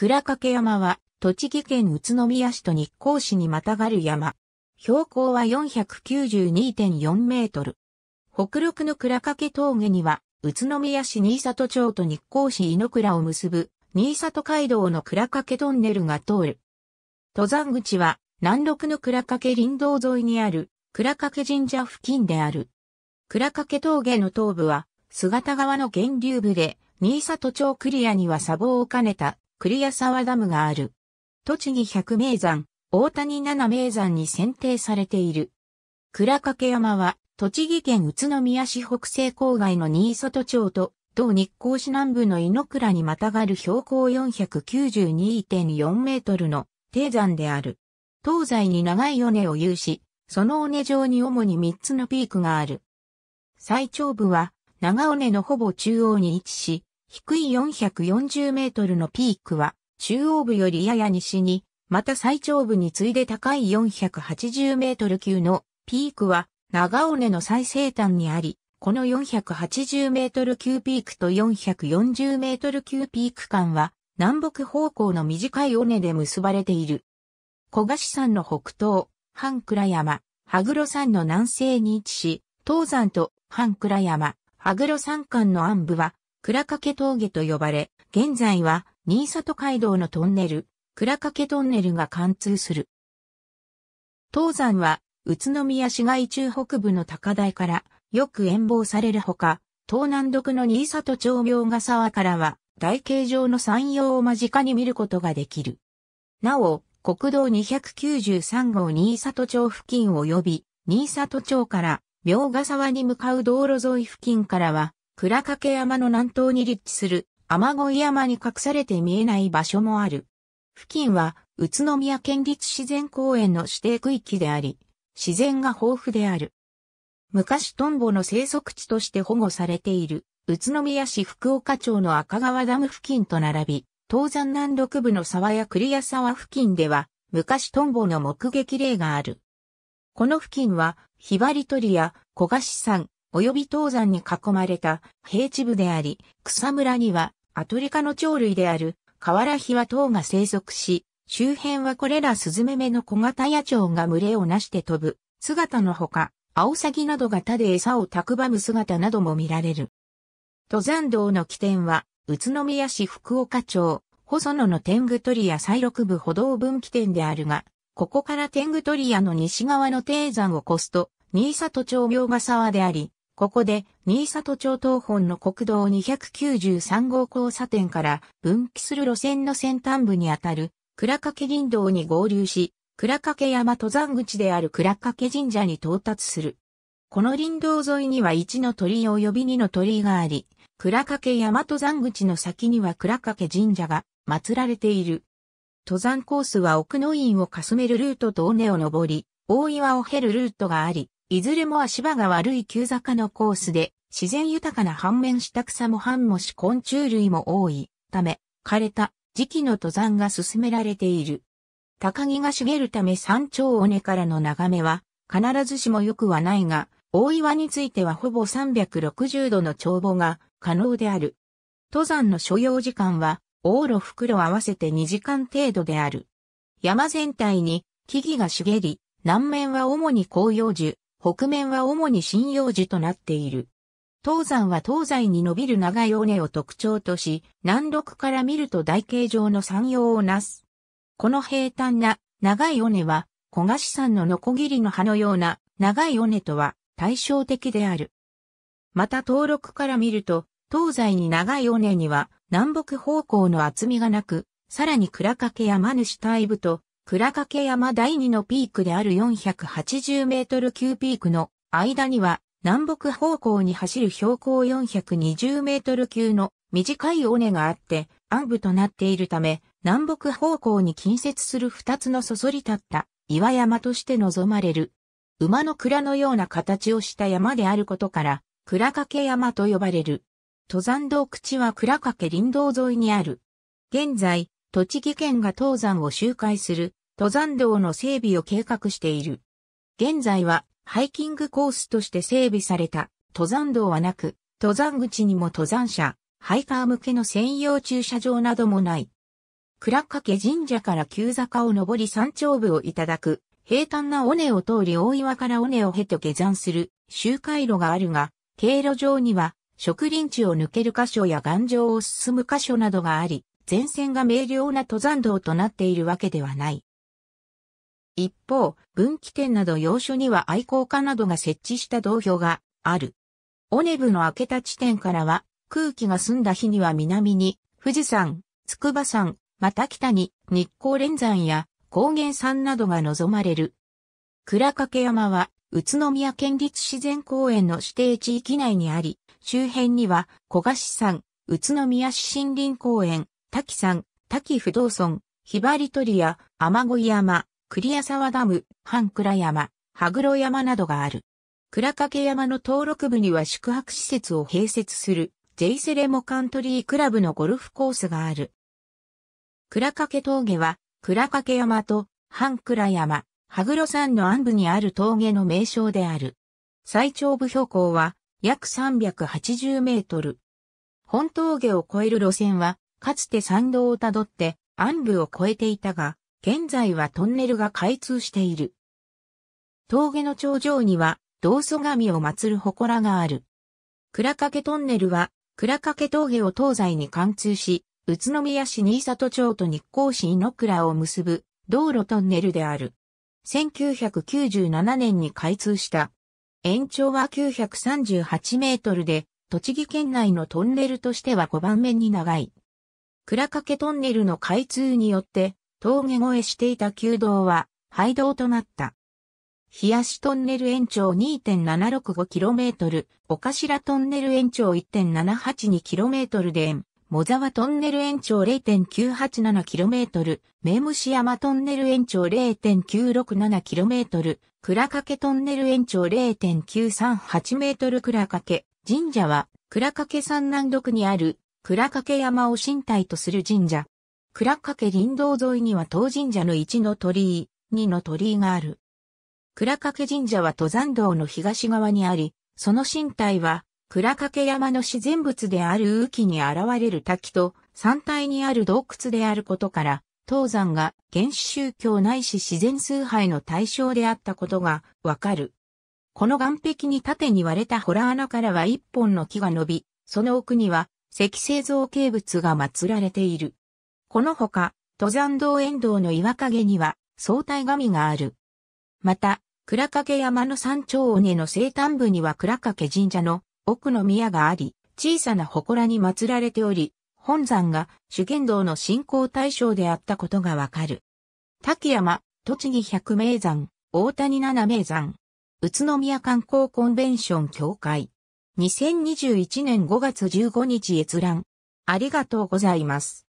倉掛山は、栃木県宇都宮市と日光市にまたがる山。標高は492.4メートル。北陸の倉掛峠には、宇都宮市新里町と日光市井の倉を結ぶ、新里街道の倉掛トンネルが通る。登山口は、南六の倉掛林道沿いにある、倉掛神社付近である。倉掛峠の東部は、姿川の源流部で、新里町クリアには砂防を兼ねた栗沢ダムがある。栃木百名山、大谷七名山に選定されている。倉掛山は、栃木県宇都宮市北西郊外の新里町と、同日光市南部の井の倉にまたがる標高492.4メートルの低山である。東西に長い尾根を有し、その尾根上に主に3つのピークがある。最長部は長尾根のほぼ中央に位置し、低い440メートルのピークは、中央部よりやや西に、また最長部に次いで高い480メートル級のピークは、長尾根の最西端にあり、この480メートル級ピークと440メートル級ピーク間は、南北方向の短い尾根で結ばれている。小菓子山の北東、半倉山、羽黒山の南西に位置し、東山と半倉山、羽黒山間の暗部は、倉掛峠と呼ばれ、現在は新里街道のトンネル、倉掛トンネルが貫通する。東山は、宇都宮市街中北部の高台からよく遠望されるほか、東南独の新里町明ヶ沢からは、台形状の山陽を間近に見ることができる。なお、国道293号新里町付近及び、新里町から明ヶ沢に向かう道路沿い付近からは、倉掛山の南東に立地する雨乞山に隠されて見えない場所もある。付近は宇都宮県立自然公園の指定区域であり、自然が豊富である。昔トンボの生息地として保護されている宇都宮市福岡町の赤川ダム付近と並び、東山南麓部の沢や栗屋沢付近では昔トンボの目撃例がある。この付近は、ひばり鳥や小菓子山、及び東山に囲まれた平地部であり、草むらにはアトリカの鳥類である河原ヒワ等が生息し、周辺はこれらスズメメの小型野鳥が群れをなして飛ぶ姿のほか、アオサギなどが他で餌をたくばむ姿なども見られる。登山道の起点は、宇都宮市福岡町、細野の天狗鳥屋西六部歩道分岐点であるが、ここから天狗鳥屋の西側の低山を越すと、新里町明ヶ沢であり、ここで、新里町東本の国道293号交差点から分岐する路線の先端部にあたる、倉掛林道に合流し、倉掛山登山口である倉掛神社に到達する。この林道沿いには1の鳥居及び2の鳥居があり、倉掛山登山口の先には倉掛神社が祀られている。登山コースは奥の院をかすめるルートと尾根を登り、大岩を経るルートがあり、いずれも足場が悪い急坂のコースで、自然豊かな反面下草も半もし昆虫類も多いため、枯れた時期の登山が進められている。高木が茂るため山頂尾根からの眺めは、必ずしも良くはないが、大岩についてはほぼ360度の眺望が可能である。登山の所要時間は、往路袋合わせて2時間程度である。山全体に木々が茂り、南面は主に紅葉樹、北面は主に針葉樹となっている。東山は東西に伸びる長い尾根を特徴とし、南麓から見ると台形状の山陽をなす。この平坦な長い尾根は、小菓子山のノコギリの葉のような長い尾根とは対照的である。また登録から見ると、東西に長い尾根には南北方向の厚みがなく、さらに倉掛山主大部と倉掛山第二のピークである480メートル級ピークの間には南北方向に走る標高420メートル級の短い尾根があって暗部となっているため南北方向に近接する二つのそそり立った岩山として望まれる馬の蔵のような形をした山であることから倉掛山と呼ばれる登山道口は倉掛林道沿いにある現在栃木県が東山を周回する登山道の整備を計画している。現在はハイキングコースとして整備された登山道はなく、登山口にも登山者、ハイカー向けの専用駐車場などもない。倉掛神社から急坂を登り山頂部をいただく、平坦な尾根を通り大岩から尾根を経て下山する周回路があるが、経路上には植林地を抜ける箇所や岩上を進む箇所などがあり、前線が明瞭な登山道となっているわけではない。一方、分岐点など要所には愛好家などが設置した道標がある。オネブの開けた地点からは、空気が澄んだ日には南に、富士山、筑波山、また北に日光連山や高原山などが望まれる。倉掛山は宇都宮県立自然公園の指定地域内にあり、周辺には小菓子山、宇都宮市森林公園、滝山、滝不動村、ひばり鳥や雨乞山、栗沢ダム、半倉山、羽黒山などがある。倉掛山の登録部には宿泊施設を併設する、ジェイセレモカントリークラブのゴルフコースがある。倉掛峠は、倉掛山と半倉山、羽黒山の暗部にある峠の名称である。最長部標高は約380メートル。本峠を越える路線は、かつて山道をたどって暗部を越えていたが、現在はトンネルが開通している。峠の頂上には、道祖神を祀る祠がある。倉掛トンネルは、倉掛峠を東西に貫通し、宇都宮市新里町と日光市猪倉を結ぶ道路トンネルである。1997年に開通した。延長は938メートルで、栃木県内のトンネルとしては5番目に長い。倉掛トンネルの開通によって、峠越えしていた旧道は廃道となった。やしトンネル延長 2.765km、岡白トンネル延長 1.782km で円、野沢トンネル延長 0.987km、名虫山トンネル延長 0.967km、倉掛トンネル延長 0.938m 倉掛神社は、倉掛山南独にある、倉掛山を神体とする神社。倉掛林道沿いには当神社の1の鳥居、2の鳥居がある。倉掛神社は登山道の東側にあり、その身体は、倉掛山の自然物である雨季に現れる滝と山体にある洞窟であることから、東山が原始宗教ないし自然崇拝の対象であったことがわかる。この岩壁に縦に割れた洞穴からは一本の木が伸び、その奥には石製造形物が祀られている。このほか、登山道沿道の岩陰には、相対神がある。また、倉掛山の山頂尾根の西端部には倉掛神社の奥の宮があり、小さな祠に祀られており、本山が主剣道の信仰対象であったことがわかる。滝山、栃木百名山、大谷七名山、宇都宮観光コンベンション協会。2021年5月15日閲覧。ありがとうございます。